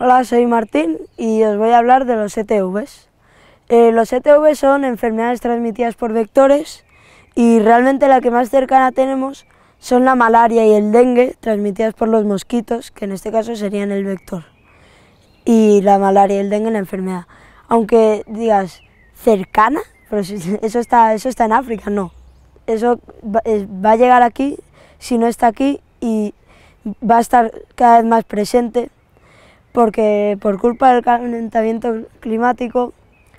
Hola, soy Martín y os voy a hablar de los ETVs. Eh, los ETVs son enfermedades transmitidas por vectores y realmente la que más cercana tenemos son la malaria y el dengue transmitidas por los mosquitos, que en este caso serían el vector, y la malaria y el dengue la enfermedad. Aunque digas cercana, pero eso está, eso está en África, no. Eso eh, va a llegar aquí, si no está aquí, y va a estar cada vez más presente porque por culpa del calentamiento climático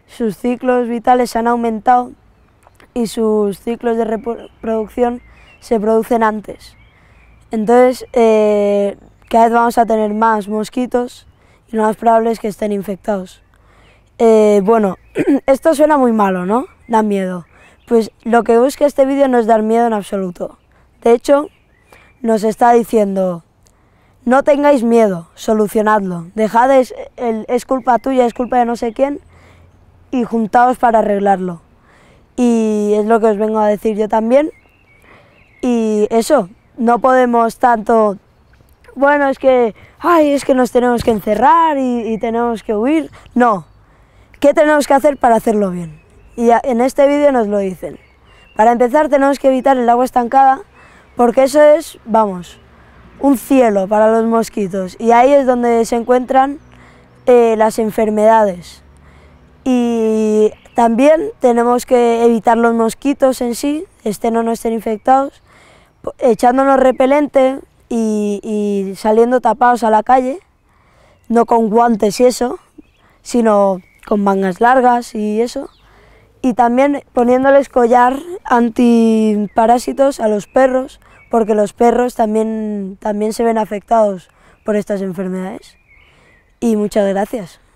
sus ciclos vitales se han aumentado y sus ciclos de reproducción se producen antes. Entonces, eh, cada vez vamos a tener más mosquitos y lo más probable es que estén infectados. Eh, bueno, esto suena muy malo, ¿no? Da miedo. Pues lo que busca este vídeo no es dar miedo en absoluto. De hecho, nos está diciendo, no tengáis miedo, solucionadlo. Dejad es, es culpa tuya, es culpa de no sé quién y juntaos para arreglarlo. Y es lo que os vengo a decir yo también. Y eso, no podemos tanto, bueno, es que, ay, es que nos tenemos que encerrar y, tenemos que huir. No, ¿qué tenemos que hacer para hacerlo bien? Y en este vídeo nos lo dicen. Para empezar tenemos que evitar el agua estancada porque eso es, vamos, un cielo para los mosquitos y ahí es donde se encuentran eh, las enfermedades. Y también tenemos que evitar los mosquitos en sí, estén o no estén infectados, echándonos repelente y, y saliendo tapados a la calle, no con guantes y eso, sino con mangas largas y eso. Y también poniéndoles collar antiparásitos a los perros porque los perros también, también se ven afectados por estas enfermedades. Y muchas gracias.